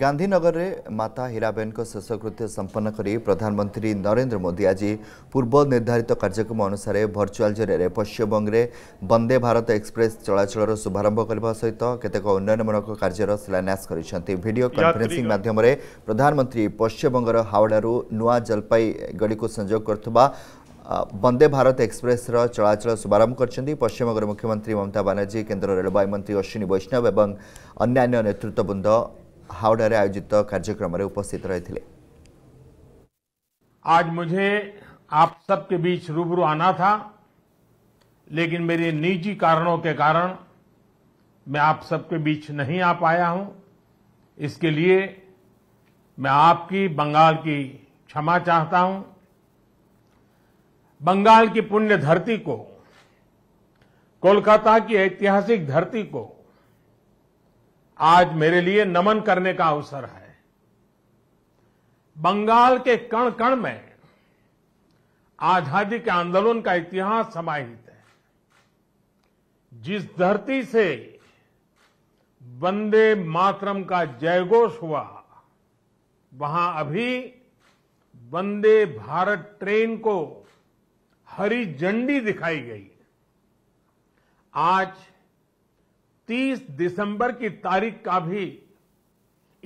गांधीनगर गान्धीनगरे माता हीराबेन को शेषकृत्य सम्पन्न गरि प्रधानमन्त्री नरेन्द्र मोदी आज निर्धारित कार्यक्रम अनुसार भर्चुअल जरिया पश्चिमबङले बन्दे भारत एक्सप्रेस चलाचर शुभारम्भ गर्न सहित केतेक उन्नयनमूलक कार्यन्यास गरि करेन्सिङ माध्यमले प्रधानमन्त्री पश्चिमबङ र हावड्नु नुवा जलपाइगढीको संयो गर् बन्दे भारत एक्सप्रेस र चलाच पश्चिम गरिमगर मुख्यमंत्री ममता बानर्जी केन्द्र रेवन्त अश्विनी वैष्णव अन्य नेतृत्ववृन्द हावड़े आयोजित कार्यक्रम में उपस्थित रही आज मुझे आप सबके बीच रूबरू आना था लेकिन मेरे निजी कारणों के कारण मैं आप सबके बीच नहीं आ पाया हूं इसके लिए मैं आपकी बंगाल की क्षमा चाहता हूं बंगाल की पुण्य धरती को कोलकाता की ऐतिहासिक धरती को आज मेरे लिए नमन करने का अवसर है बंगाल के कण कण में आजादी के आंदोलन का इतिहास समाहित है जिस धरती से वंदे मातरम का जयघोष हुआ वहां अभी वंदे भारत ट्रेन को हरी झंडी दिखाई गई आज 30 दिसंबर की तारीख का भी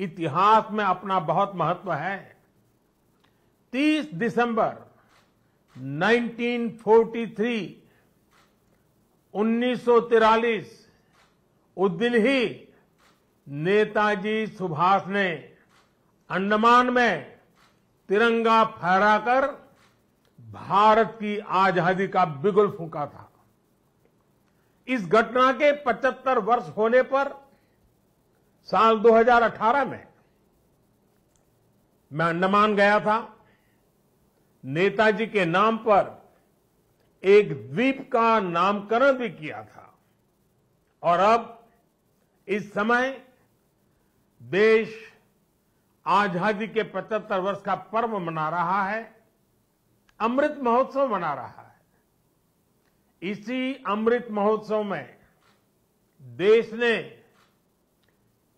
इतिहास में अपना बहुत महत्व है 30 दिसंबर 1943 1943 उस दिन ही नेताजी सुभाष ने अंडमान में तिरंगा फहराकर भारत की आजादी का बिगुल फूका था इस घटना के 75 वर्ष होने पर साल 2018 में मैं अंडमान गया था नेताजी के नाम पर एक द्वीप का नामकरण भी किया था और अब इस समय देश आजादी के 75 वर्ष का पर्व मना रहा है अमृत महोत्सव मना रहा है इसी अमृत महोत्सव में देश ने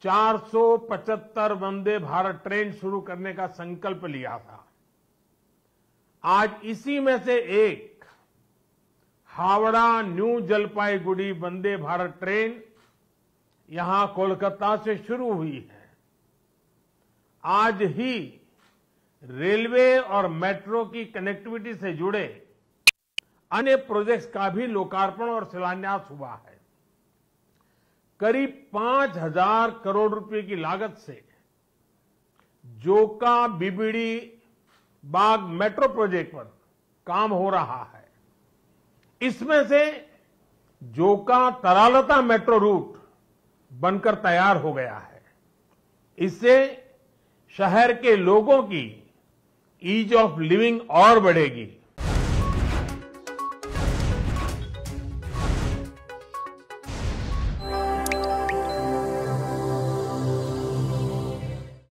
475 वंदे भारत ट्रेन शुरू करने का संकल्प लिया था आज इसी में से एक हावड़ा न्यू जलपाईगुड़ी वंदे भारत ट्रेन यहां कोलकाता से शुरू हुई है आज ही रेलवे और मेट्रो की कनेक्टिविटी से जुड़े अनेक प्रोजेक्ट्स का भी लोकार्पण और शिलान्यास हुआ है करीब पांच हजार करोड़ रुपए की लागत से Joka BBD Bagh metro project पर काम हो रहा है इसमें से जोका तरालता मेट्रो रूट बनकर तैयार हो गया है इससे शहर के लोगों की ईज ऑफ लिविंग और बढ़ेगी